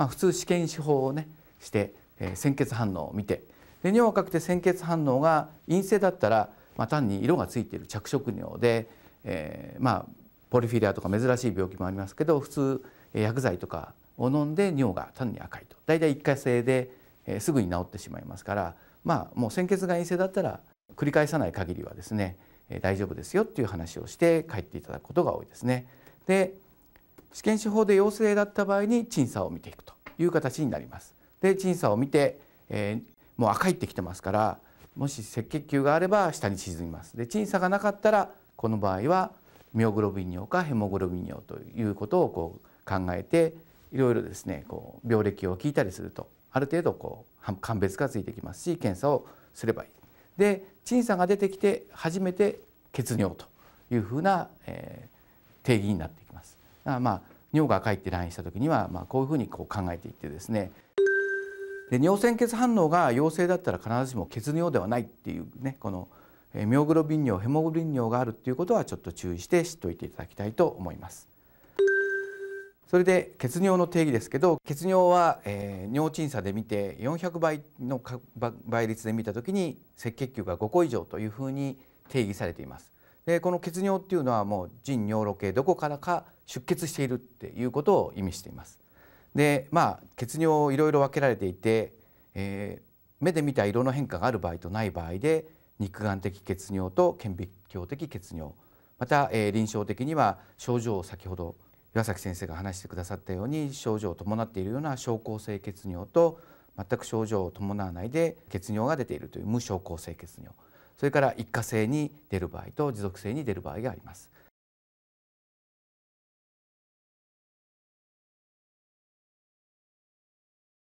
まあ、普通試験手法をねして、えー、鮮血反応を見てで尿をかけて鮮血反応が陰性だったら、まあ、単に色がついている着色尿で、えー、まあポリフィリアとか珍しい病気もありますけど普通薬剤とかを飲んで尿が単に赤いと大体一過性で、えー、すぐに治ってしまいますからまあもう鮮血が陰性だったら繰り返さない限りはですね、えー、大丈夫ですよっていう話をして帰っていただくことが多いですね。で試験紙法で陽性だった場合に審査を見ていくという形になります。で審査を見て、えー、もう赤いってきてますからもし赤血球があれば下に沈みます。で沈査がなかったらこの場合はミオグロビン尿かヘモグロビン尿ということをこう考えていろいろですねこう病歴を聞いたりするとある程度こう鑑別がついてきますし検査をすればいい。で沈差が出てきて初めて血尿というふうな、えー、定義になってきます。あまあ尿が赤いってライした時には、まあ、こういうふうにこう考えていってですねで尿鮮血反応が陽性だったら必ずしも血尿ではないっていうねこのミョグロビン尿ヘモグリン尿があるっていうことはちょっと注意して知っておいていただきたいと思います。それで血尿の定義ですけど血尿は、えー、尿鎮差で見て400倍の倍率で見た時に赤血球が5個以上というふうに定義されています。でこの血尿っていうのはもう腎尿路系どこからか出血しているっていうことを意味しています。でまあ血尿いろいろ分けられていて、えー、目で見た色の変化がある場合とない場合で肉眼的血尿と顕微鏡的血尿また、えー、臨床的には症状を先ほど岩崎先生が話してくださったように症状を伴っているような症候性血尿と全く症状を伴わないで血尿が出ているという無症候性血尿それから一過性に出る場合と持続性に出る場合があります